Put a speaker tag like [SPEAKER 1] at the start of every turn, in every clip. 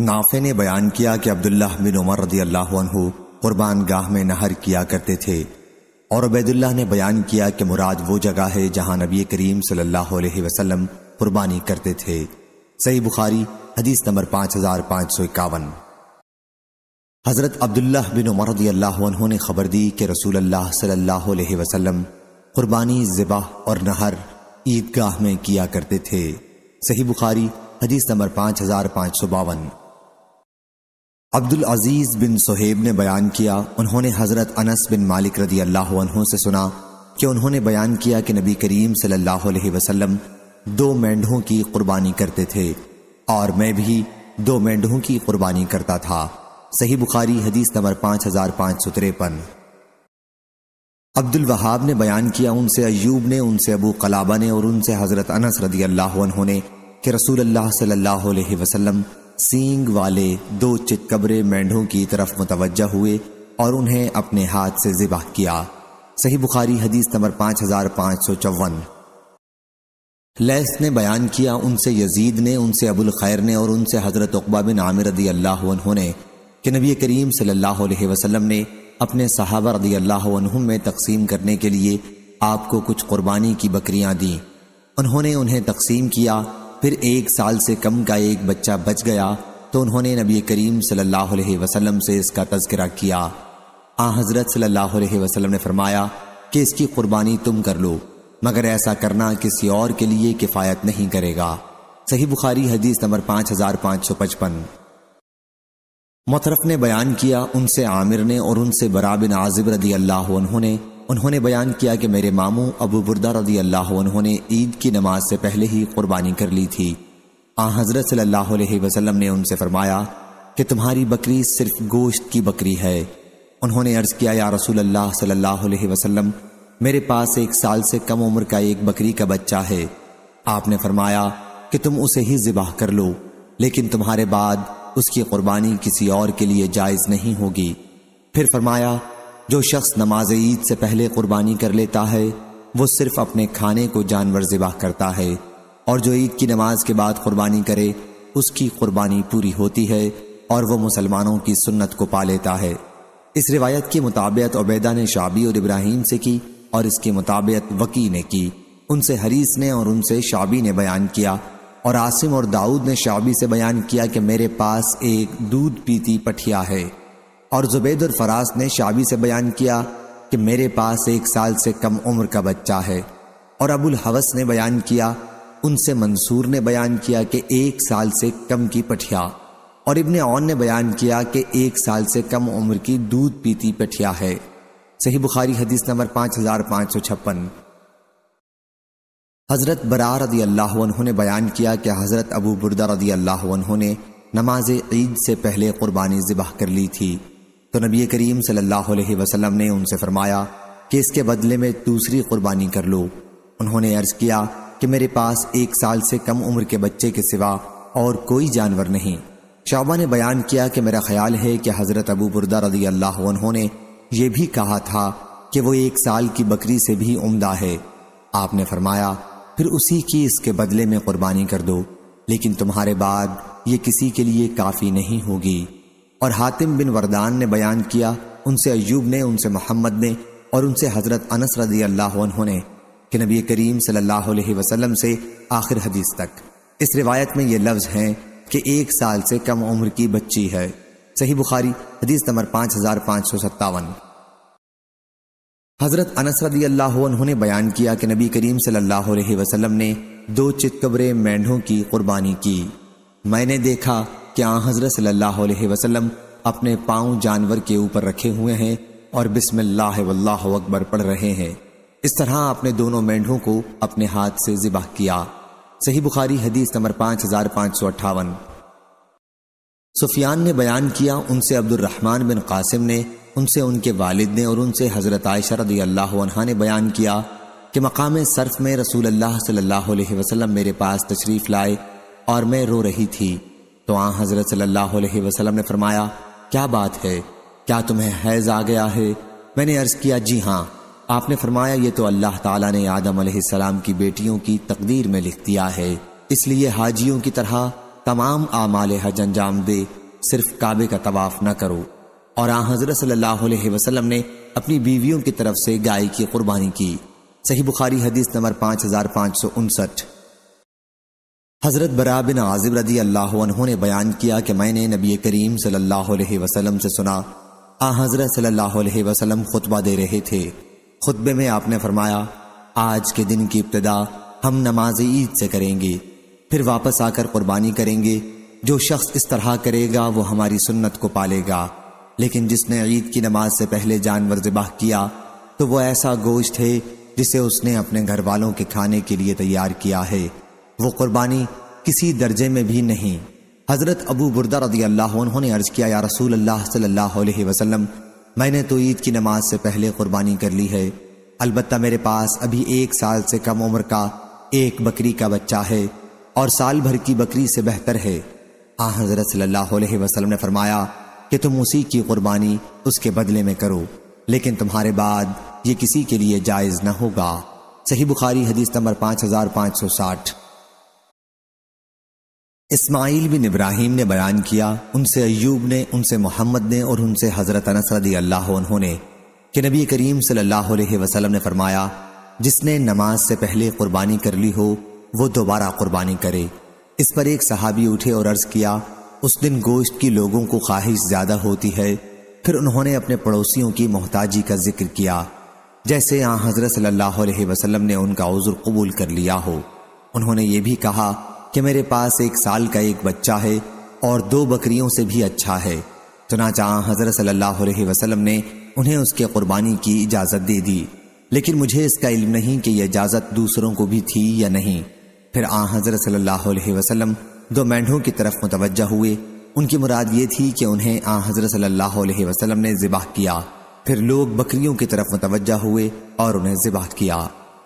[SPEAKER 1] नाफे ने बयान किया कि अब्दुल्ला बिन उमर रदी अल्लाह कुरबान गाह में नहर किया करते थे और उबैदुल्ला ने बयान किया कि मुराद वो जगह है जहां नबी करीम सल्लल्लाहु अलैहि वसल्लम कुर्बानी करते थे सही बुखारी हदीस नंबर पाँच हजार पाँच सौ इक्यावन हजरत अब्दुल्ला बिन उमर रदी अल्लाह ने खबर दी कि रसूल अल्लाह सल्लल्लाहु अलैहि वसल्लम कुर्बानी और नहर ईदगाह में किया करते थे सही बुखारी हदीस नंबर पाँच हजार पाँच सौ बावन अब्दुल अजीज़ बिन सोहेब ने बयान किया उन्होंने हज़रत अनस बिन मालिक रदी अल्लाह उन्हों से सुना कि उन्होंने बयान किया कि नबी करीम सल्लल्लाहु अलैहि वसल्लम दो मेंढों की कुर्बानी करते थे और मैं भी दो मेंढों की कुर्बानी करता था सही बुखारी हदीस नंबर पांच हजार पांच सौ तिरपन अब्दुल वहाब ने बयान किया उनसे अयूब ने उनसे अबू कलाबा ने और उनसे हज़रत अनस रदी अल्लाह उन्होंने कि रसूल अल्लाह सल्लल्लाहु अलैहि वसल्लम सींग वाले दो चितकबरे मेंढों की तरफ मुतवजह हुए और उन्हें अपने हाथ से ज़िबा किया सही बुखारी हदीस नंबर पाँच हजार पाँच सौ चौवन लैस ने बयान किया उनसे यजीद ने उनसे अबुल खैर ने और उनसे हज़रत अकबा बिन आमिर रदी अल्लाह ने कि नबी करीम सल्लल्लाहु अलैहि वसल्लम ने अपने सहाबा रदी अल्लाह में तकसीम करने के लिए आपको कुछ कुर्बानी की बकरियां दी उन्होंने उन्हें तकसीम किया फिर एक साल से कम का एक बच्चा बच गया तो उन्होंने नबी करीम सल्लल्लाहु अलैहि वसल्लम से इसका तस्करा किया आ हज़रत सल्लल्लाहु अलैहि वसल्लम ने फरमाया कि इसकी कुर्बानी तुम कर लो मगर ऐसा करना किसी और के लिए किफ़ायत नहीं करेगा सही बुखारी हदीस नंबर पाँच हज़ार पाँच सौ पचपन मोतरफ ने बयान किया उनसे आमिर ने और उनसे बराबिन आजिब रदी अल्लाह उन्होंने उन्होंने बयान किया कि मेरे मामू अबू बुरदा रदी अल्लाह उन्होंने ईद की नमाज से पहले ही कुर्बानी कर ली थी आ हज़रत सल्लल्लाहु अलैहि वसल्लम ने उनसे फरमाया कि तुम्हारी बकरी सिर्फ गोश्त की बकरी है उन्होंने अर्ज़ किया या रसूल अल्लाह सल्लल्लाहु अलैहि वसल्लम मेरे पास एक साल से कम उम्र का एक बकरी का बच्चा है आपने फरमाया कि तुम उसे ही ज़िबाह कर लो लेकिन तुम्हारे बाद उसकी कुर्बानी किसी और के लिए जायज़ नहीं होगी फिर फरमाया जो शख्स नमाज ईद से पहले कुर्बानी कर लेता है वो सिर्फ अपने खाने को जानवर ज़बाह करता है और जो ईद की नमाज के बाद कुर्बानी करे उसकी कुर्बानी पूरी होती है और वो मुसलमानों की सुन्नत को पा लेता है इस रिवायत की मुताबियत उबैदा ने शाबी और इब्राहिम से की और इसकी मुताबियत वकी ने की उनसे हरीस ने और उनसे शाबी ने बयान किया और आसिम और दाऊद ने शाबी से बयान किया कि मेरे पास एक दूध पीती पठिया है और जुबैद और फराज ने शाबी से बयान किया कि मेरे पास एक साल से कम उम्र का बच्चा है और अबुल हवस ने बयान किया उनसे मंसूर ने बयान किया कि एक साल से कम की पठिया और इबन ऑन ने बयान किया कि एक साल से कम उम्र की दूध पीती पठिया है सही बुखारी हदीस नंबर पाँच हजार पाँच सौ छप्पन हज़रत बरार रदी अल्लाह ने बयान किया कि हज़रत अबू बुरदा रदी अल्लाह ने नमाज ईद से पहले कुर्बानी ज़िबह कर ली थी तो नबी करीम सल्लल्लाहु अलैहि वसल्लम ने उनसे फरमाया कि इसके बदले में दूसरी कुर्बानी कर लो उन्होंने अर्ज किया कि मेरे पास एक साल से कम उम्र के बच्चे के सिवा और कोई जानवर नहीं शाबा ने बयान किया कि मेरा ख्याल है कि हज़रत अबू बुरदा रजी अल्लाह ने यह भी कहा था कि वो एक साल की बकरी से भी उमदा है आपने फरमाया फिर उसी की इसके बदले में कुर्बानी कर दो लेकिन तुम्हारे बाद ये किसी के लिए काफ़ी नहीं होगी और हातिम बिन वरदान ने बयान किया उनसे अयूब ने उनसे मोहम्मद ने और उनसे हज़रत अनस रदी अल्लाह ने कि नबी करीम सल्लल्लाहु अलैहि वसल्लम से आखिर हदीस तक इस रिवायत में ये लफ्ज़ हैं कि एक साल से कम उम्र की बच्ची है सही बुखारी हदीस नंबर पांच हज़ार पांच सौ सत्तावन हज़रत अनस रदी अल्लाह ने बयान किया कि नबी करीम सल्लल्लाहु अलैहि वसल्लम ने दो चितकबरे मेंढों की कुर्बानी की मैंने देखा क्या हजरत सल्लल्लाहु अलैहि वसल्लम अपने पाँव जानवर के ऊपर रखे हुए हैं और बिस्मिल्लाह वल्लाह अकबर पढ़ रहे हैं इस तरह अपने दोनों मेंढों को अपने हाथ से जिबाह किया सही बुखारी हदीस नंबर पांच हजार पांच सौ अट्ठावन सुफियान ने बयान किया उनसे अब्दुलरहमान बिन कासिम ने उनसे उनके वालिद ने और उनसे हज़रत आयशा रदी ने बयान किया कि मकाम सर्फ में रसूल अल्लाह सल्लल्लाहु अलैहि मेरे पास तशरीफ़ लाए और मैं रो रही थी तो आ हजरत सल्लल्लाहु अलैहि वसल्लम ने फरमाया क्या बात है क्या तुम्हें हैज आ गया है मैंने अर्ज किया जी हाँ आपने फरमाया ये तो अल्लाह ताला ने आदम सलाम की बेटियों की तकदीर में लिख दिया है इसलिए हाजियों की तरह तमाम आमाल हज अंजाम दे सिर्फ काबे का तवाफ न करो और आ हजरत सल्लल्लाहु अलैहि वसल्लम ने अपनी बीवियों की तरफ से गाय की कुर्बानी की सही बुखारी हदीस नंबर पांच हजार पांच सौ उनसठ हज़रत बरा बिन आजिब रदी अल्लाह ने बयान किया कि मैंने नबी करीम सल्लल्लाहु अलैहि वसल्लम से सुना आ हाँ हज़रत सल्लल्लाहु अलैहि वसल्लम खुतबा दे रहे थे खुतबे में आपने फरमाया आज के दिन की इब्तदा हम नमाज ईद से करेंगे फिर वापस आकर कुर्बानी करेंगे जो शख्स इस तरह करेगा वो हमारी सुन्नत को पालेगा लेकिन जिसने ईद की नमाज से पहले जानवर ज़िबाह किया तो वह ऐसा गोश्त है जिसे उसने अपने घर वालों के खाने के लिए तैयार किया है वो कुर्बानी किसी दर्जे में भी नहीं हज़रत अबू बुरदा रदी अल्लाह उन्होंने अर्ज़ किया या रसूल अल्लाह सल्लल्लाहु अलैहि वसल्लम मैंने तो ईद की नमाज से पहले कुर्बानी कर ली है अलबत् मेरे पास अभी एक साल से कम उम्र का एक बकरी का बच्चा है और साल भर की बकरी से बेहतर है हाँ हज़रत सल्लल्लाहु अलैहि वसल्लम ने फरमाया कि तुम उसी की कुर्बानी उसके बदले में करो लेकिन तुम्हारे बाद ये किसी के लिए जायज़ न होगा सही बुखारी हदीस नंबर पाँच हज़ार पाँच सौ साठ इस्माइल बिन इब्राहिम ने बयान किया उनसे अयूब ने उनसे मोहम्मद ने और उनसे हज़रत अनसरदी अल्लाह ने कि नबी करीम सल्लल्लाहु अलैहि वसल्लम ने फरमाया जिसने नमाज से पहले कुर्बानी कर ली हो वो दोबारा कुर्बानी करे इस पर एक सहाबी उठे और अर्ज किया उस दिन गोश्त की लोगों को ख्वाहिश ज़्यादा होती है फिर उन्होंने अपने पड़ोसियों की मोहताजी का जिक्र किया जैसे यहाँ हज़रत सल्लल्लाहु वसलम ने उनका उज़ुर कबूल कर लिया हो उन्होंने ये भी कहा कि मेरे पास एक साल का एक बच्चा है और दो बकरियों से भी अच्छा है चुनाचा हजरत सल्लल्लाहु अलैहि वसल्लम ने उन्हें उसके कुर्बानी की इजाज़त दे दी लेकिन मुझे इसका इल्म नहीं कि यह इजाज़त दूसरों को भी थी या नहीं फिर आ हजरत सल्लल्लाहु अलैहि वसल्लम दो मेंढों की तरफ मुतवजह हुए उनकी मुराद ये थी कि उन्हें आ हजरत सल्लल्लाहु अलैहि वसल्लम ने ज़िबाह किया फिर लोग बकरियों की तरफ मुतवजा हुए और उन्हें ज़िबाह किया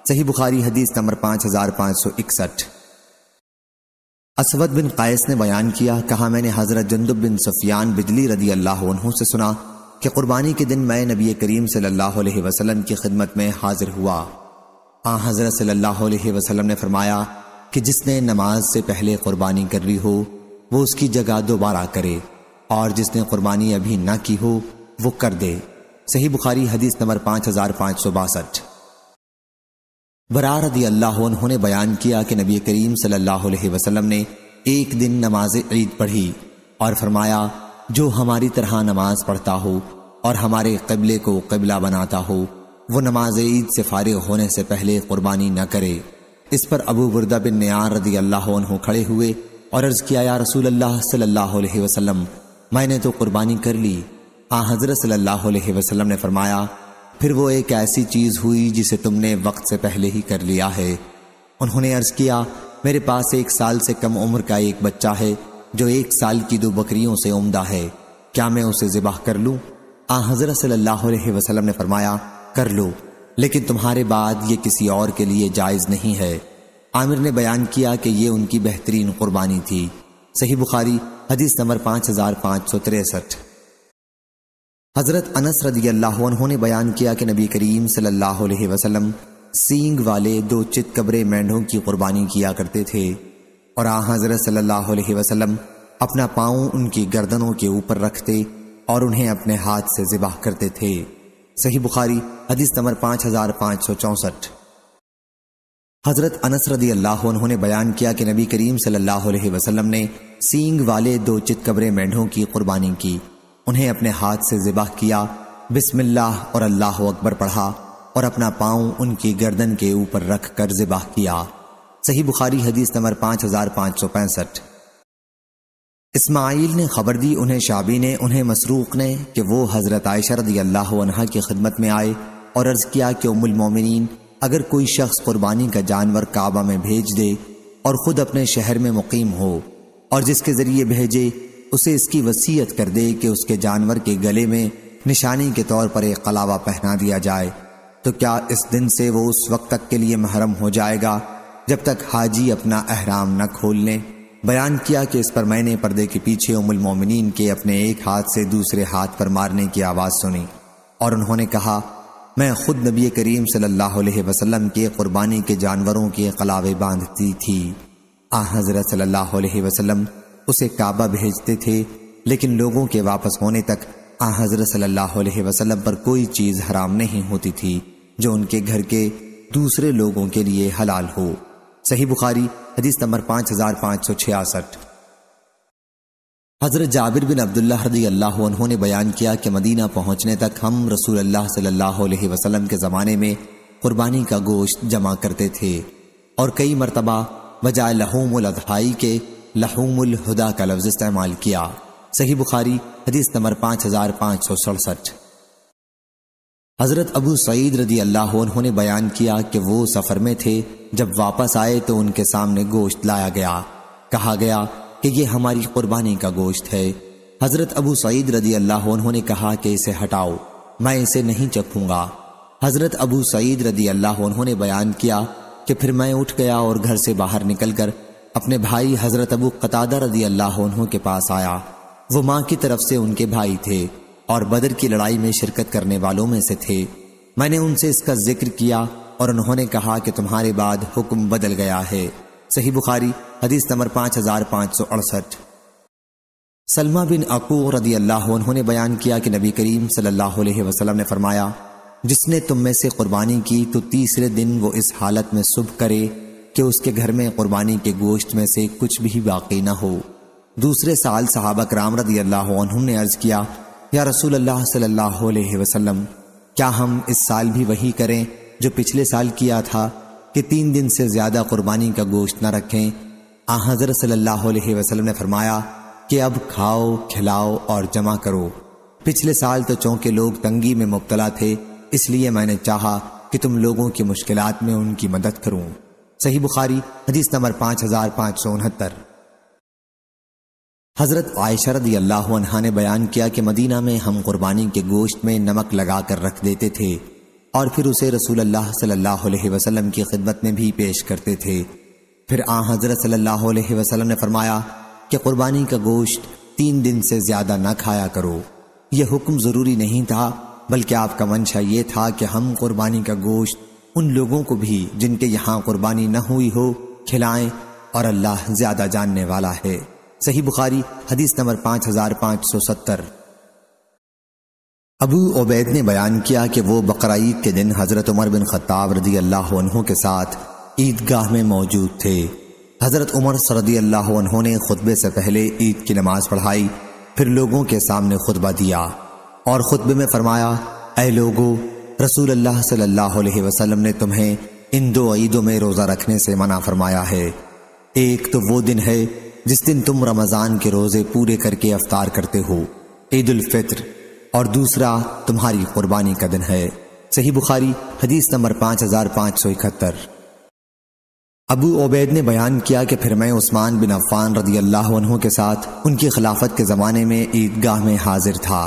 [SPEAKER 1] सही बुखारी हदीस नंबर पाँच हज़ार पाँच सौ इकसठ असवद बिन कैस ने बयान किया कहा मैंने हज़रत जंदुब बिन सफियान बिजली रदी अल्लाह से सुना कि कुर्बानी के दिन मैं नबी करीम सल्लल्लाहु वसल्लम की खिदमत में हाजिर हुआ आ हज़रत सल्लल्लाहु वसल्लम ने फरमाया कि जिसने नमाज से पहले कुर्बानी कर ली हो वो उसकी जगह दोबारा करे और जिसने कुर्बानी अभी ना की हो वो कर दे सही बुखारी हदीस नंबर पाँच हज़ार पाँच सौ बासठ बरा रदी अल्लाह उन्होंने बयान किया कि नबी करीम सल्लल्लाहु अलैहि वसल्लम ने एक दिन नमाज ईद पढ़ी और फरमाया जो हमारी तरह नमाज पढ़ता हो और हमारे कबले को कबला बनाता हो वो नमाज ईद से फारिग होने से पहले कुर्बानी न करे इस पर अबू बुरदा बिन नयार रदी अल्लाह खड़े हुए और अर्ज किया या रसूल अल्लाह सल्लल्लाहु अलैहि वसल्लम मैंने तो कुर्बानी कर ली आ हजरत सल्लल्लाहु अलैहि वसल्लम ने फरमाया फिर वो एक ऐसी चीज़ हुई जिसे तुमने वक्त से पहले ही कर लिया है उन्होंने अर्ज किया मेरे पास एक साल से कम उम्र का एक बच्चा है जो एक साल की दो बकरियों से उमदा है क्या मैं उसे ज़िबाह कर लूँ आ हज़रत सल्लल्लाहु अलैहि वसल्लम ने फरमाया कर लो लेकिन तुम्हारे बाद ये किसी और के लिए जायज़ नहीं है आमिर ने बयान किया कि ये उनकी बेहतरीन कुर्बानी थी सही बुखारी हदीस नंबर पाँच हज़ार पाँच सौ तिरसठ हज़रत अनस रदी अल्लाह ने बयान किया कि नबी करीम सल्लल्लाहु अलैहि वसल्लम सींग वाले दो चितकबरे मेंढों की कुर्बानी किया करते थे और आ हज़रत सल्लल्लाहु अलैहि वसल्लम अपना पाँव उनकी गर्दनों के ऊपर रखते और उन्हें अपने हाथ से ज़िबाह करते थे सही बुखारी हदीस नंबर पाँच हज़ार पाँच सौ चौसठ हज़रत अनस रदी अल्लाह ने बयान किया कि नबी करीम सल्लल्लाहु अलैहि वसल्लम ने सींग वाले दो चितकबरे मेंढों की कुर्बानी की उन्हें अपने हाथ से जिबाह किया बिस्मिल्लाह और अल्लाह अकबर पढ़ा और अपना पाँव उनकी गर्दन के ऊपर रख कर जिबाह किया सही बुखारी हदीस नंबर पांच हज़ार पांच सौ पैंसठ इसमाइल ने खबर दी उन्हें शाबी ने उन्हें मसरूक ने कि वो हज़रत आयशा रदी अल्लाह की खिदमत में आए और अर्ज़ किया कि उमुलमोमिन अगर कोई शख्स कुर्बानी का जानवर काबा में भेज दे और ख़ुद अपने शहर में मुकीम हो और जिसके ज़रिए भेजे उसे इसकी वसीयत कर दे कि उसके जानवर के गले में निशानी के तौर पर एक कलावा पहना दिया जाए तो क्या इस दिन से वो उस वक्त तक के लिए महरम हो जाएगा जब तक हाजी अपना अहराम न खोल लें बयान किया कि इस पर मैंने पर्दे के पीछे उमुल मोमिन के अपने एक हाथ से दूसरे हाथ पर मारने की आवाज़ सुनी और उन्होंने कहा मैं खुद नबी करीम सल्लल्लाहु अलैहि वसल्लम के कुर्बानी के जानवरों के कलावे बांधती थी आ हज़रत सल्लल्लाहु अलैहि वसल्लम उसे काबा भेजते थे लेकिन लोगों के वापस होने तक आ हजरत सल्लल्लाहु अलैहि वसल्लम पर कोई चीज़ हराम नहीं होती थी जो उनके घर के दूसरे लोगों के लिए हलाल हो सही बुखारी हदीस नंबर पांच हजार पांच सौ छियासठ हजरत जाबिर बिन अब्दुल्ला रदी अल्लाह ने बयान किया कि मदीना पहुंचने तक हम रसूल अल्लाह सल्लल्लाहु अलैहि वसल्लम के ज़माने में कुर्बानी का गोश्त जमा करते थे और कई मरतबा बजाय लहूम के लहूमुल हुदा का लफ्ज इस्तेमाल किया सही बुखारी हदीस नंबर पांच हजार पांच सौ सड़सठ हजरत अबू सईद रदी अल्लाह उन्होंने बयान किया कि वो सफर में थे जब वापस आए तो उनके सामने गोश्त लाया गया कहा गया कि ये हमारी कुर्बानी का गोश्त है हजरत अबू सईद रदी अल्लाह उन्होंने कहा कि इसे हटाओ मैं इसे नहीं चखूंगा हजरत अबू सईद रदी अल्लाह उन्होंने बयान किया कि फिर मैं उठ गया और घर से बाहर निकलकर अपने भाई हजरत अबू कतादा रजी अल्लाह के पास आया वो माँ की तरफ से उनके भाई थे और बदर की लड़ाई में शिरकत करने वालों में से थे मैंने उनसे इसका जिक्र किया और उन्होंने कहा कि तुम्हारे बाद हुक्म बदल गया है सही बुखारी हदीस नंबर पांच हजार पाँच सौ अड़सठ सलमा बिन अकूर रदी अल्लाह उन्होंने बयान किया कि नबी करीम सल्लल्लाहु अलैहि वसल्लम ने फरमाया जिसने तुम में से कुर्बानी की तो तीसरे दिन वो इस हालत में सुबह करे कि उसके घर में कुर्बानी के गोश्त में से कुछ भी बाकी न हो दूसरे साल सहाबक कराम रदी अल्लाह ने अर्ज किया या रसूल अल्लाह सल्लल्लाहु अलैहि वसल्लम क्या हम इस साल भी वही करें जो पिछले साल किया था कि तीन दिन से ज्यादा कुर्बानी का गोश्त न रखें आ हजर सल्लाह वसलम ने फरमाया कि अब खाओ खिलाओ और जमा करो पिछले साल तो चौंके लोग तंगी में मुबतला थे इसलिए मैंने चाहा कि तुम लोगों की मुश्किलात में उनकी मदद करूं सही बुखारी हदीस नंबर पाँच हजार पाँच सौ उनहत्तर हज़रत आयशरद अल्लाहा ने बयान किया कि मदीना में हम कुर्बानी के गोश्त में नमक लगा कर रख देते थे और फिर उसे रसूल अल्लाह सल्लल्लाहु अलैहि वसल्लम की खिदमत में भी पेश करते थे फिर आ हज़रत सल्लल्लाहु अलैहि वसल्लम ने फरमाया कि कुर्बानी का गोश्त तीन दिन से ज़्यादा ना खाया करो यह हुक्म ज़रूरी नहीं था बल्कि आपका मंशा ये था कि हम कुर्बानी का गोश्त उन लोगों को भी जिनके यहाँ कुर्बानी न हुई हो खिलाएं और अल्लाह ज्यादा जानने वाला है सही बुखारी हदीस नंबर पांच हजार पांच सौ सत्तर अबू ओबैद ने बयान किया कि वो बकर के दिन हज़रत उमर बिन खत्ताब रदी अल्लाह के साथ ईदगाह में मौजूद थे हज़रत उमर सरदी अल्लाह ने खुतबे से पहले ईद की नमाज़ पढ़ाई फिर लोगों के सामने खुतबा दिया और खुतबे में फरमाया ए लोगो रसूल अल्लाह सल्लल्लाहु अलैहि वसल्लम ने तुम्हें इन दो ईदों में रोज़ा रखने से मना फरमाया है एक तो वो दिन है जिस दिन तुम रमज़ान के रोज़े पूरे करके अफ्तार करते हो ईदालफ़ित्र और दूसरा तुम्हारी कुर्बानी का दिन है सही बुखारी हदीस नंबर पाँच हजार पाँच सौ इकहत्तर अबू ओबैद ने बयान किया कि फिर मैं उस्मान बिन अफ़ान रदी अल्लाह के साथ उनकी खिलाफत के ज़माने में ईदगाह में हाजिर था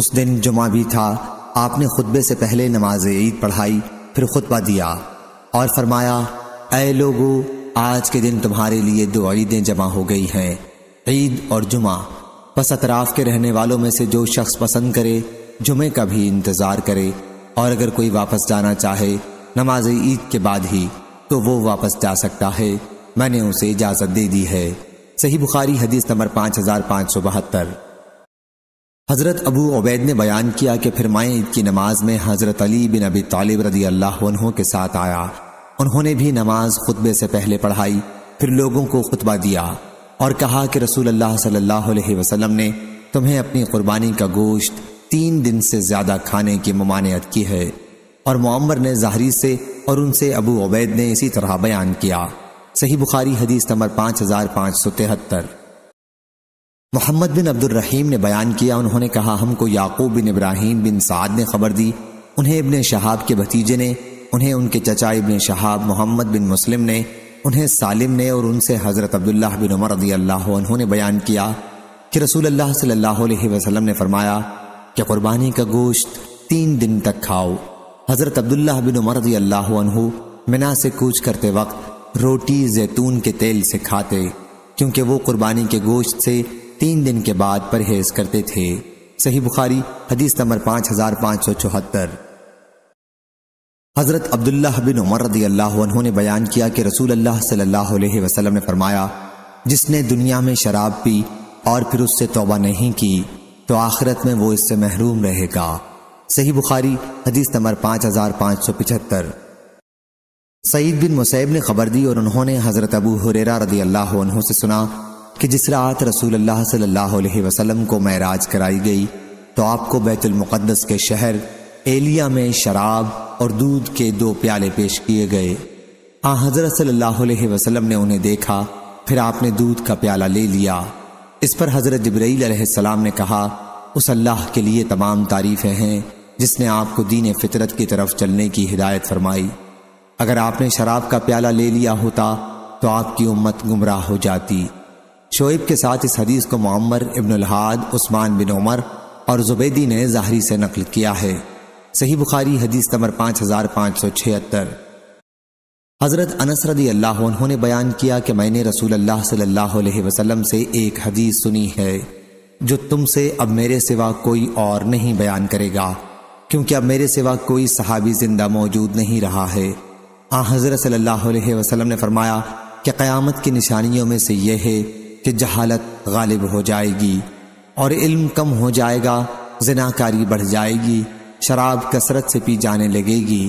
[SPEAKER 1] उस दिन जुमा भी था आपने खुतबे से पहले नमाज ईद पढ़ाई फिर खुतबा दिया और फरमाया ए लोगो आज के दिन तुम्हारे लिए दो ईदें जमा हो गई हैं ईद और जुमा बस अतराफ के रहने वालों में से जो शख्स पसंद करे जुमे का भी इंतज़ार करे और अगर कोई वापस जाना चाहे नमाज ईद के बाद ही तो वो वापस जा सकता है मैंने उसे इजाज़त दे दी है सही बुखारी हदीस नंबर पाँच हज़ार पाँच सौ बहत्तर हज़रत अबू उबैद ने बयान किया कि फिर माए ईद की नमाज में हज़रत अली बिन अबी तालिब रदी अल्लाह के साथ आया उन्होंने भी नमाज खुतबे से पहले पढ़ाई फिर लोगों को खुतबा दिया और कहा कि रसूल अल्लाह सल्लल्लाहु अलैहि वसल्लम ने तुम्हें अपनी कुर्बानी का गोश्त तीन दिन से ज़्यादा खाने की ममानियत की है और मम्मर ने जहरी से और उनसे अबू उबैद ने इसी तरह बयान किया सही बुखारी हदीस नंबर पाँच हज़ार पाँच सौ तिहत्तर मोहम्मद बिन अब्दुल रहीम ने बयान किया उन्होंने कहा हमको याकूब बिन इब्राहिम बिन साद ने खबर दी उन्हें इब्ने शहाब के भतीजे ने उन्हें उनके चचा इब्ने शहाब मोहम्मद बिन मुस्लिम ने उन्हें सालिम ने और उनसे हज़रत अब्दुल्ला बिन उमर रदी अल्लाह ने बयान किया कि रसूल अल्लाह सल्लल्लाहु अलैहि वसल्लम ने फरमाया कि कुर्बानी का गोश्त तीन दिन तक खाओ हज़रत अब्दुल्लाह बिन उमर रदी अल्लाह अनहु मिना से कूच करते वक्त रोटी जैतून के तेल से खाते क्योंकि वो कुर्बानी के गोश्त से तीन दिन के बाद परहेज करते थे सही बुखारी हदीस नंबर पांच हजार पांच सौ चौहत्तर हज़रत अब्दुल्ला बिन उमर रदी अल्लाह ने बयान किया कि रसूल अल्लाह सल्लल्लाहु अलैहि वसल्लम ने फरमाया जिसने दुनिया में शराब पी और फिर उससे तोबा नहीं की तो आखिरत में वो इससे महरूम रहेगा सही बुखारी हदीस नंबर पांच हजार पांच सौ पिछहत्तर सईद बिन मुसैब ने खबर दी और उन्होंने हज़रत अबू हुरेरा रदी अल्लाह से सुना कि जिस रात रसूल अल्लाह सल्लल्लाहु अलैहि वसल्लम को महराज कराई गई तो आपको मुकद्दस के शहर एलिया में शराब और दूध के दो प्याले पेश किए गए आ हजरत सल्लल्लाहु अलैहि वसल्लम ने उन्हें देखा फिर आपने दूध का प्याला ले लिया इस पर हजरत जबरील सलाम ने कहा उस अल्लाह के लिए तमाम तारीफ़ें हैं जिसने आपको दीन फितरत की तरफ चलने की हिदायत फरमाई अगर आपने शराब का प्याला ले लिया होता तो आपकी उम्मत गुमराह हो जाती शोएब के साथ इस हदीस को मोहम्मद इबनहाद उस्मान बिन उमर और जुबैदी ने ज़ाहरी से नकल किया है सही बुखारी हदीस नंबर पाँच हज़ार पाँच सौ छिहत्तर हज़रत अनस अल्लाह उन्होंने बयान किया कि मैंने रसूल अल्लाह सल्लल्लाहु अलैहि वसल्लम से एक हदीस सुनी है जो तुमसे अब मेरे सिवा कोई और नहीं बयान करेगा क्योंकि अब मेरे सिवा कोई सहाबी जिंदा मौजूद नहीं रहा है आ हज़रत सल्लल्लाहु अलैहि वसल्लम ने फरमाया कि क़यामत की निशानियों में से यह है कि जहालत गालिब हो जाएगी और इल्म कम हो जाएगा जनाकारी बढ़ जाएगी शराब कसरत से पी जाने लगेगी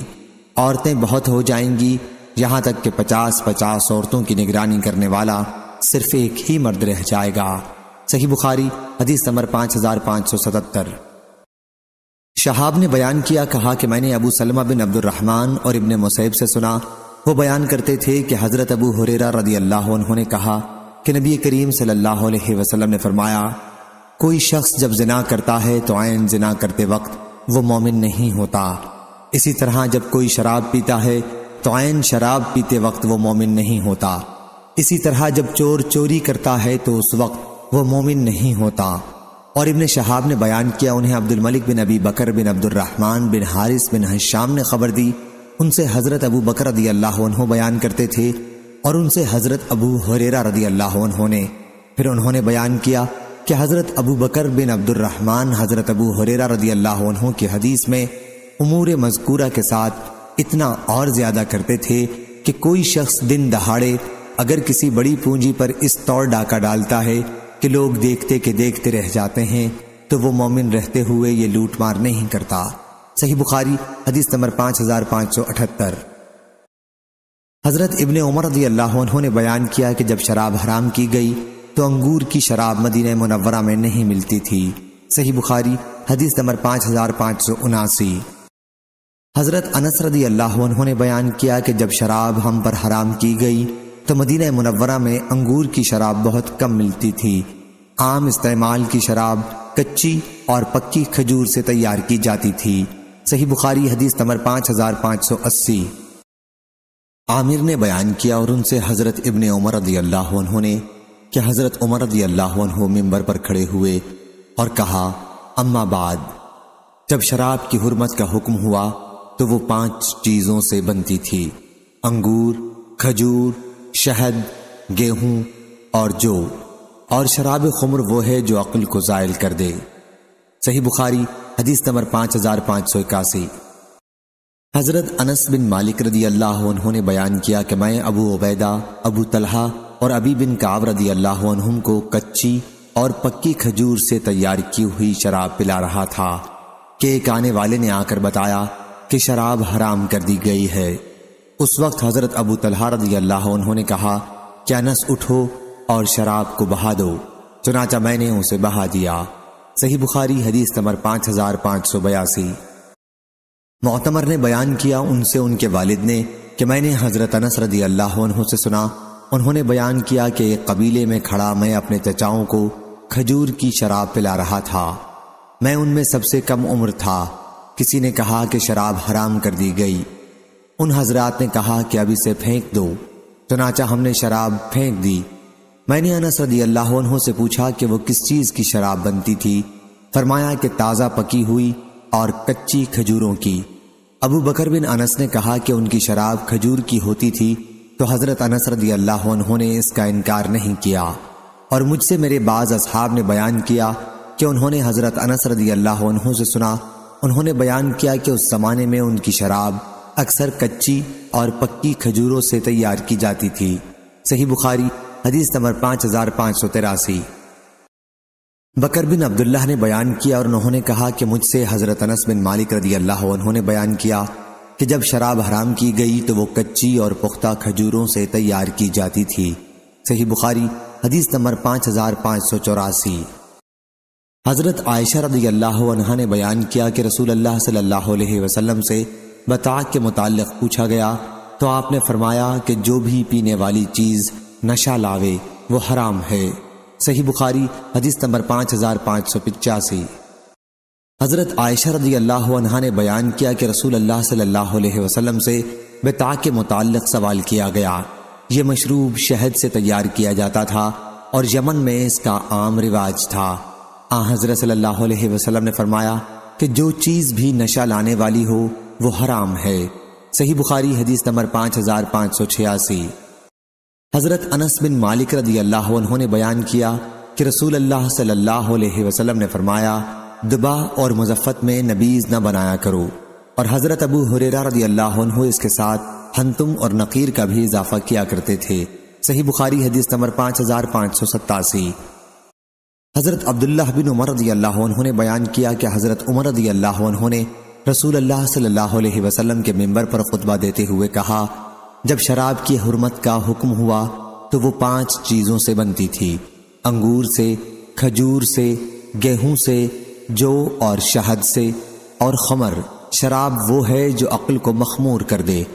[SPEAKER 1] औरतें बहुत हो जाएंगी यहाँ तक कि पचास पचास औरतों की निगरानी करने वाला सिर्फ एक ही मर्द रह जाएगा सही बुखारी हदीस नंबर पाँच हजार पाँच सौ सतहत्तर शहाब ने बयान किया कहा कि मैंने अबू सलमा बिन अब्दुलरहमान और इबन मुसैब से सुना वो बयान करते थे कि हज़रत अबू हुरेरा रदी अल्लाह ने कहा कि नबी करीम सल्लल्लाहु अलैहि वसल्लम ने फरमाया कोई शख्स जब जना करता है तो आयन जना करते वक्त वो मोमिन नहीं होता इसी तरह जब कोई शराब पीता है तो आयन शराब पीते वक्त वो मोमिन नहीं होता इसी तरह जब चोर चोरी करता है तो उस वक्त वो मोमिन नहीं होता और इबन शहाब ने बयान किया उन्हें अब्दुल मलिक बिन अबी बकर बिन अब्दुलरहमान बिन हारिस बिन हश्याम ने खबर दी उनसे हज़रत अबू बकर रदी अल्लाह बयान करते थे और उनसे हजरत अबू हरेरा रदी अल्लाह ने फिर उन्होंने बयान किया कि हजरत अबू बकर बिन अब्दुलरहमान हजरत अबू हरेरा रदी अल्लाह की हदीस में उमूर मजकूरा के साथ इतना और ज्यादा करते थे कि कोई शख्स दिन दहाड़े अगर किसी बड़ी पूंजी पर इस तौर डाका डालता है कि लोग देखते के देखते रह जाते हैं तो वो मोमिन रहते हुए ये लूट मार नहीं करता सही बुखारी हदीस नंबर पाँच हजार पाँच सौ अठहत्तर हज़रत इबन उमर रदी अल्लाह ने बयान किया कि जब शराब हराम की गई तो अंगूर की शराब मदीन मुनवरा में नहीं मिलती थी सही बुखारी हदीस नंबर पाँच हज़ार पाँच सौ उनासी हज़रत अनस अल्लाह ने बयान किया कि जब शराब हम पर हराम की गई तो मदीन मुनवरा में अंगूर की शराब बहुत कम मिलती थी आम इस्तेमाल की शराब कच्ची और पक्की खजूर से तैयार की जाती थी सही बुखारी हदीस नंबर पाँच हज़ार पाँच सौ अस्सी आमिर ने बयान किया और उनसे हज़रत इबन उमर रदी अल्लाह ने कि हज़रत उमर रदी अल्लाह मेम्बर पर खड़े हुए और कहा अम्मा बाद जब शराब की हरमत का हुक्म हुआ तो वो पांच चीज़ों से बनती थी अंगूर खजूर शहद गेहूं और जो और शराब खुमर वो है जो अक्ल को ज़ायल कर दे सही बुखारी हदीस नंबर पांच हज़ार पांच सौ इक्यासी हज़रत अनस बिन मालिक रदी अल्लाह उन्होंने बयान किया कि मैं अबू उबैदा अबू तलहा और अबी बिन काब रदी अल्लाह को कच्ची और पक्की खजूर से तैयार की हुई शराब पिला रहा था कि एक आने वाले ने आकर बताया कि शराब हराम कर दी गई है उस वक्त हज़रत अबू तलहा रदी अल्लाह उन्होंने कहा कि अनस उठो और शराब को बहा दो चुनाचा मैंने उसे बहा दिया सही बुखारी हदीस नंबर पाँच हजार पांच सौ बयासी मोतमर ने बयान किया उनसे उनके वालिद ने कि मैंने हज़रत अनस रदी अल्लाह से सुना उन्होंने बयान किया कि एक कबीले में खड़ा मैं अपने चचाओं को खजूर की शराब पिला रहा था मैं उनमें सबसे कम उम्र था किसी ने कहा कि शराब हराम कर दी गई उन हजरात ने कहा कि अब इसे फेंक दो चनाचा हमने शराब फेंक दी मैंने अनस रदी अल्लाह से पूछा कि वो किस चीज़ की शराब बनती थी फरमाया कि ताज़ा पकी हुई और कच्ची खजूरों की अबू बकर बिन अनस ने कहा कि उनकी शराब खजूर की होती थी तो हजरत अनस रदी अल्लाह ने इसका इनकार नहीं किया और मुझसे मेरे बाज अब ने बयान किया कि उन्होंने हजरत अनस रदी अल्लाह से सुना उन्होंने बयान किया कि उस जमाने में उनकी शराब अक्सर कच्ची और पक्की खजूरों से तैयार की जाती थी सही बुखारी हदीस नंबर पाँच हजार पाँच सौ तिरासी बकर बिन अब्दुल्लाह ने बयान किया और उन्होंने कहा कि मुझसे हज़रत अनस बिन मालिक रदी अल्लाह उन्होंने बयान किया कि जब शराब हराम की गई तो वो कच्ची और पुख्ता खजूरों से तैयार की जाती थी सही बुखारी हदीस नंबर पाँच हजार पांच सौ चौरासी हज़रत आयशा रदी अल्लाह ने बयान किया कि रसूल अल्लाह सल्लल्लाहु अलैहि वसल्लम से बता के मुतालिक पूछा गया तो आपने फरमाया कि जो भी पीने वाली चीज़ नशा लावे वो हराम है सही बुखारी हदीस नंबर पाँच हज़ार पाँच सौ पिचासी हज़रत आयशा रजी अल्लाह ने बयान किया कि रसूल अल्लाह सल्लल्लाहु अलैहि वसल्लम से बेता के मुतल सवाल किया गया ये मशरूब शहद से तैयार किया जाता था और यमन में इसका आम रिवाज था आ हज़रत सल्लल्लाहु अलैहि वसल्लम ने फरमाया कि जो चीज़ भी नशा लाने वाली हो वो हराम है सही बुखारी हदीस नंबर पांच हज़ार पाँच सौ छियासी हज़रत अनस बिन मालिक रदी अल्लाह उन्होंने बयान किया कि रसूल अल्लाह सल्लल्लाहु अलैहि वसल्लम ने फरमाया दबा और मुजफ्फत में नबीज न बनाया करो और हज़रत अबू हुरेरा रदी अल्लाह इसके साथ हंतुम और नकीर का भी इजाफा किया करते थे सही बुखारी हदीस नंबर पांच हज़ार पांच सौ सत्तासी हज़रत अब्दुल्लाह बिन उमर रदी अल्लाह उन्होंने बयान किया कि हज़रत उमर रदी अल्लाह उन्होंने रसूल अल्लाह सल्लल्लाहु अलैहि वसल्लम के मेम्बर पर खुतबा देते हुए कहा जब शराब की हरमत का हुक्म हुआ तो वो पांच चीज़ों से बनती थी अंगूर से खजूर से गेहूं से जो और शहद से और खमर शराब वो है जो अक्ल को मखमूर कर दे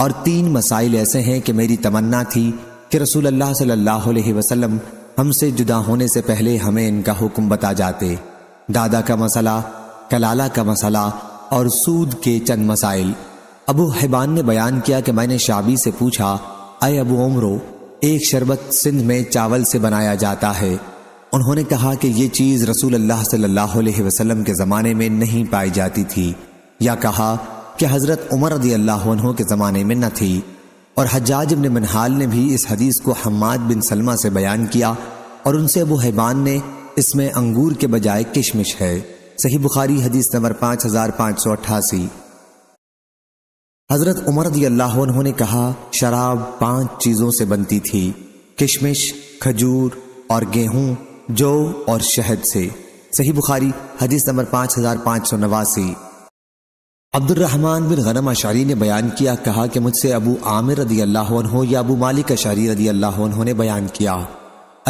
[SPEAKER 1] और तीन मसाइल ऐसे हैं कि मेरी तमन्ना थी कि रसूल अल्लाह सल्लल्लाहु अलैहि वसल्लम हमसे जुदा होने से पहले हमें इनका हुक्म बता जाते दादा का मसला कलाला का मसला और सूद के चंद मसाइल अबू हैबान ने बयान किया कि मैंने शाबी से पूछा अय अबू उमरो एक शरबत सिंध में चावल से बनाया जाता है उन्होंने कहा कि यह चीज़ रसूल अल्लाह सल्लल्लाहु अलैहि वसल्लम के ज़माने में नहीं पाई जाती थी या कहा कि हज़रत उमर रदी अल्लाह के ज़माने में न थी और हजाज इब्न मनहाल ने भी इस हदीस को हम्माद बिन सलमा से बयान किया और उनसे अबू हैबान ने इसमें अंगूर के बजाय किशमिश है सही बुखारी हदीस नंबर पाँच हज़ार पाँच सौ अट्ठासी हजरत उमर अल्लाह ने कहा शराब पांच चीजों से बनती थी किशमिश खजूर और गेहूं जौ और शहद से सही बुखारी हदीस नंबर पांच हजार पांच सौ नवासी अब्दुलरहमान बिन गनम अशारी ने बयान किया कहा कि मुझसे अबू आमिर रदी अल्लाह या अबू मालिक अशारी रदी अल्लाह ने बयान किया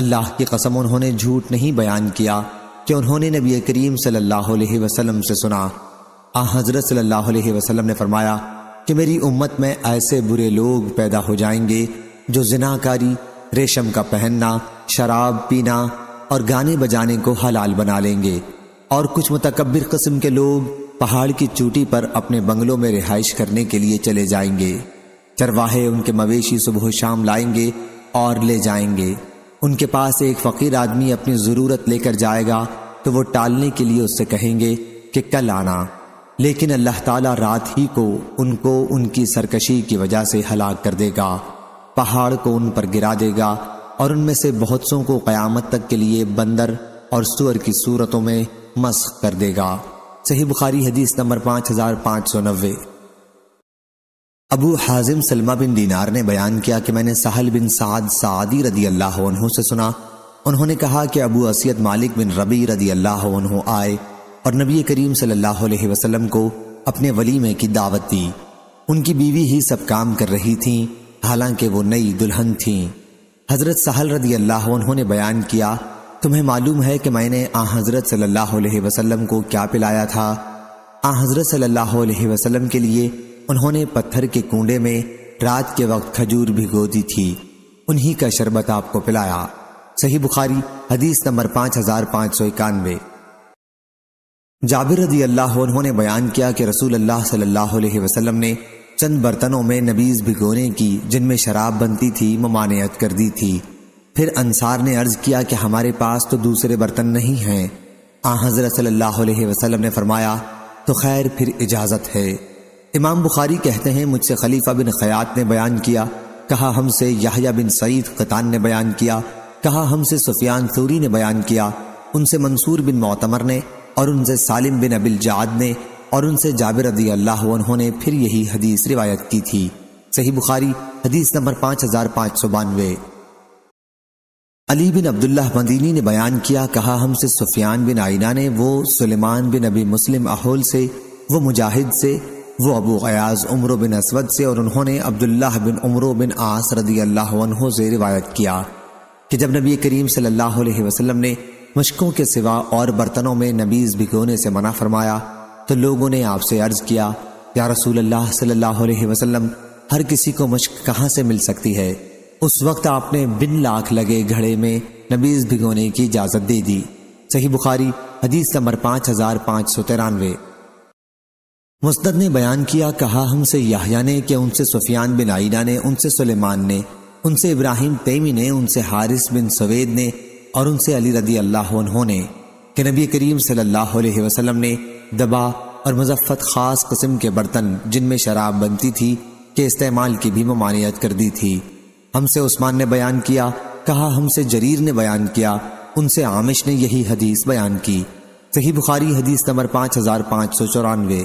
[SPEAKER 1] अल्लाह की कसम उन्होंने झूठ नहीं बयान किया कि उन्होंने नबी करीम सल्लल्लाहु अलैहि वसल्लम से सुना आ हजरत सल्लल्लाहु अलैहि वसल्लम ने फरमाया कि मेरी उम्मत में ऐसे बुरे लोग पैदा हो जाएंगे जो जिनाकारी रेशम का पहनना शराब पीना और गाने बजाने को हलाल बना लेंगे और कुछ मतकबर कस्म के लोग पहाड़ की चोटी पर अपने बंगलों में रिहाइश करने के लिए चले जाएंगे चरवाहे उनके मवेशी सुबह शाम लाएंगे और ले जाएंगे उनके पास एक फ़कीर आदमी अपनी ज़रूरत लेकर जाएगा तो वो टालने के लिए उससे कहेंगे कि कल आना लेकिन अल्लाह ताला रात ही को उनको उनकी सरकशी की वजह से हलाक कर देगा पहाड़ को उन पर गिरा देगा और उनमें से बहुत सों को क़यामत तक के लिए बंदर और सुअर की सूरतों में मस्क कर देगा सही बुखारी हदीस नंबर पांच हजार पांच सौ नब्बे अबू हाजिम सलमा बिन दीनार ने बयान किया कि मैंने सहल बिन साद सादी रदी अल्लाह से सुना उन्होंने कहा कि अबू असियत मालिक बिन रबी रदी अल्लाह आए और नबी करीम सल्लल्लाहु अलैहि वसल्लम को अपने वलीमे की दावत दी उनकी बीवी ही सब काम कर रही थी हालांकि वो नई दुल्हन थी हजरत सहल रदी अल्लाह उन्होंने बयान किया तुम्हें मालूम है कि मैंने आ हजरत सल्लल्लाहु अलैहि वसल्लम को क्या पिलाया था आ हजरत सल्लल्लाहु अलैहि वसल्लम के लिए उन्होंने पत्थर के कूड़े में रात के वक्त खजूर भिगो दी थी उन्हीं का शरबत आपको पिलाया सही बुखारी हदीस नंबर पाँच हजार पाँच सौ इक्यानवे जाबिर रदी अल्लाह उन्होंने बयान किया कि रसूल अल्लाह सल्लल्लाहु अलैहि वसल्लम ने चंद बर्तनों में नबीज भिगोने की जिनमें शराब बनती थी ममानियत कर दी थी फिर अंसार ने अर्ज किया कि हमारे पास तो दूसरे बर्तन नहीं हैं आ हजरत सल्लल्लाहु अलैहि वसल्लम ने फरमाया तो खैर फिर इजाज़त है इमाम बुखारी कहते हैं मुझसे खलीफा बिन खयात ने बयान किया कहा हमसे याहिया बिन सईद कतान ने बयान किया कहा हमसे सुफियान सूरी ने बयान किया उनसे मंसूर बिन मोतमर ने और उनसे सालिम बिन अबिल जाद ने और उनसे जाबिर रदी अल्लाह उन्होंने फिर यही हदीस रिवायत की थी सही बुखारी हदीस नंबर पाँच हजार पाँच सौ बानवे अली बिन अब्दुल्ला मदीनी ने बयान किया कहा हमसे सुफियान बिन आइना ने वो सुलेमान बिन अबी मुस्लिम अहोल से वो मुजाहिद से वो अबू अयाज उम्र बिन असवद से और उन्होंने अब्दुल्ला बिन उम्र बिन आस रदी अल्लाह से रिवायत किया कि जब नबी करीम सल्लल्लाहु अलैहि वसल्लम ने मुश्कों के सिवा और बर्तनों में नबीज भिगोने से मना फरमाया तो लोगों ने आपसे अर्ज किया या रसूल अल्लाह सल्लल्लाहु अलैहि वसल्लम हर किसी को मुश्क कहाँ से मिल सकती है उस वक्त आपने बिन लाख लगे घड़े में नबीज भिगोने की इजाज़त दे दी सही बुखारी हदीस नंबर पांच हजार पांच सौ तिरानवे मुस्तद ने बयान किया कहा हमसे याहिया ने कि उनसे सुफियान बिन आईना ने उनसे सुलेमान ने उनसे इब्राहिम तेमी ने उनसे हारिस बिन सवेद ने और उनसे अली रदी अल्लाह ने कि नबी करीम सल्लल्लाहु अलैहि वसल्लम ने दबा और मजफ्फत ख़ास कस्म के बर्तन जिनमें शराब बनती थी के इस्तेमाल की भी ममानियत कर दी थी हमसे उस्मान ने बयान किया कहा हमसे जरीर ने बयान किया उनसे आमिश ने यही हदीस बयान की सही बुखारी हदीस नंबर पांच हजार पांच सौ चौरानवे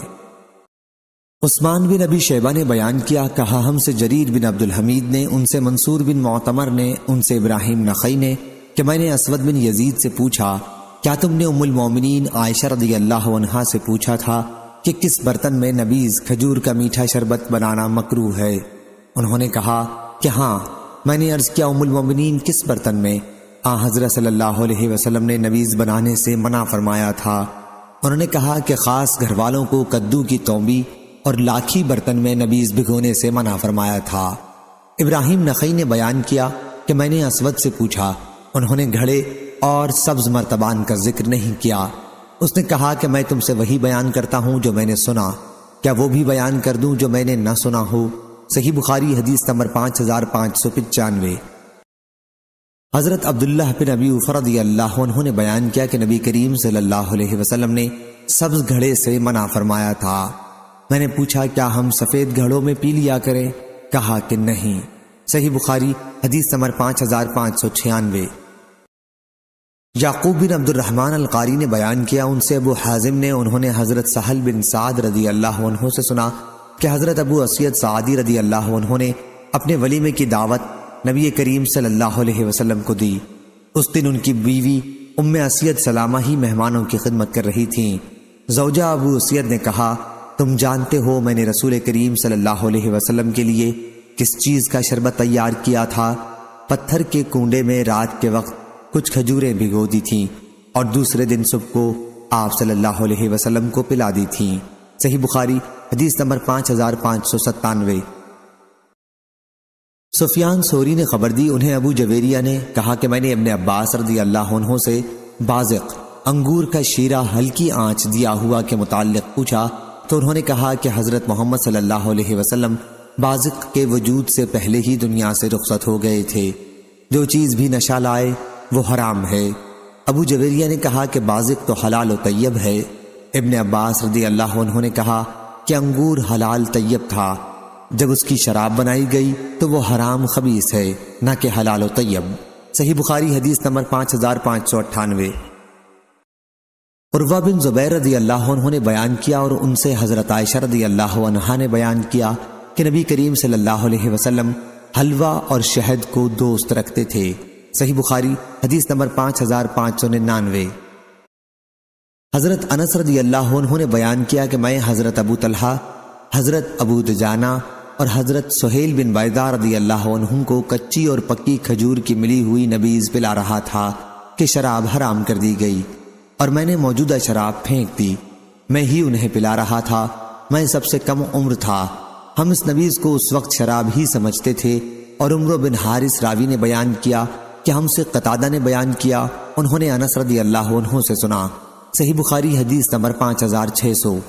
[SPEAKER 1] उस्मान बिन अबी शेबा ने बयान किया कहा हमसे जरीर बिन अब्दुल हमीद ने उनसे मंसूर बिन मोतमर ने उनसे इब्राहिम नखई ने कि मैंने असवद बिन यजीद से पूछा क्या तुमने उमुल मोमिनीन आयशा रदी अल्लाह से पूछा था कि किस बर्तन में नबीज खजूर का मीठा शरबत बनाना मकरू है उन्होंने कहा कि हाँ मैंने अर्ज किया उमुल मोमिनीन किस बर्तन में आ हजरत सल्लल्लाहु अलैहि वसल्लम ने नबीज बनाने से मना फरमाया था उन्होंने कहा कि ख़ास घर वालों को कद्दू की तोबी और लाखी बर्तन में नबीज भिगोने से मना फरमाया था इब्राहिम नकई ने बयान किया कि मैंने असवद से पूछा उन्होंने घड़े और सब्ज मर्तबान का जिक्र नहीं किया उसने कहा कि मैं तुमसे वही बयान करता हूं जो मैंने सुना क्या वो भी बयान कर दूं जो मैंने ना सुना हो सही बुखारी हदीस नंबर पांच हजार पांच सौ पिचानवे हज़रत अब्दुल्ला बिन अबी उफरदी अल्लाह उन्होंने बयान किया कि नबी करीम सल्लल्लाहु अलैहि वसल्लम ने सब्ज घड़े से मना फरमाया था मैंने पूछा क्या हम सफ़ेद घड़ों में पी लिया करें कहा कि नहीं सही बुखारी हदीस नंबर पांच हजार पांच सौ छियानवे याकूब बिन अब्दुलरहमान अलकारी ने बयान किया उनसे अबू हाजिम ने उन्होंने हज़रत सहल बिन साद रदी अल्लाह से सुना कि हज़रत अबू असीद सादी रदी अल्लाह ने अपने वलीमे की दावत नबी करीम सल्लल्लाहु अलैहि वसल्लम को दी उस दिन उनकी बीवी उम असीद सलामा ही मेहमानों की खिदमत कर रही थी जौजा अबू असीद ने कहा तुम जानते हो मैंने रसूल करीम सल्लल्लाहु अलैहि के लिए किस चीज़ का शरबत तैयार किया था पत्थर के कूडे में रात के वक्त कुछ खजूरें भिगो दी थी और दूसरे दिन सुबह को आप सल्लल्लाहु अलैहि वसल्लम को पिला दी थी सही बुखारी हदीस नंबर पांच हजार पांच सौ सत्तानवे सुफियान सोरी ने खबर दी उन्हें अबू जवेरिया ने कहा कि मैंने अपने अब्बास रदी अल्लाह से बाजिक अंगूर का शीरा हल्की आंच दिया हुआ के मुतालिक पूछा तो उन्होंने कहा कि हज़रत मोहम्मद सल्लल्लाहु अलैहि वसल्लम बाजिक के वजूद से पहले ही दुनिया से रुखसत हो गए थे जो चीज़ भी नशा लाए वो हराम है अबू जवेरिया ने कहा कि बाजिक तो हलाल और है इबन अब्बास रदी अल्लाह उन्होंने कहा कि अंगूर हलाल तैयब था जब उसकी शराब बनाई गई तो वो हराम खबीस है ना कि हलाल और सही बुखारी हदीस नंबर पाँच हजार पाँच सौ अट्ठानवे उर्वा बिन जुबैर रदी अल्लाह उन्होंने बयान किया और उनसे हज़रत आयशा रदी अल्लाह ने बयान किया कि नबी करीम सल्लल्लाहु अलैहि वसल्लम हलवा और शहद को दोस्त रखते थे सही बुखारी हदीस नंबर पांच हजार पांच सौ निन्यानवे हज़रत अनसरदी अल्लाह उन्होंने बयान किया कि मैं हज़रत अबू तलहा हज़रत अबू दजाना और हज़रत सुहेल बिन बैदार रदी अल्लाह को कच्ची और पक्की खजूर की मिली हुई नबीज़ पिला रहा था कि शराब हराम कर दी गई और मैंने मौजूदा शराब फेंक दी मैं ही उन्हें पिला रहा था मैं सबसे कम उम्र था हम इस नबीज़ को उस वक्त शराब ही समझते थे और उम्र बिन हारिस रावी ने बयान किया कि हमसे कतादा ने बयान किया उन्होंने अनस रदी अल्लाह से सुना सही बुखारी हदीस नंबर पांच हजार छह सौ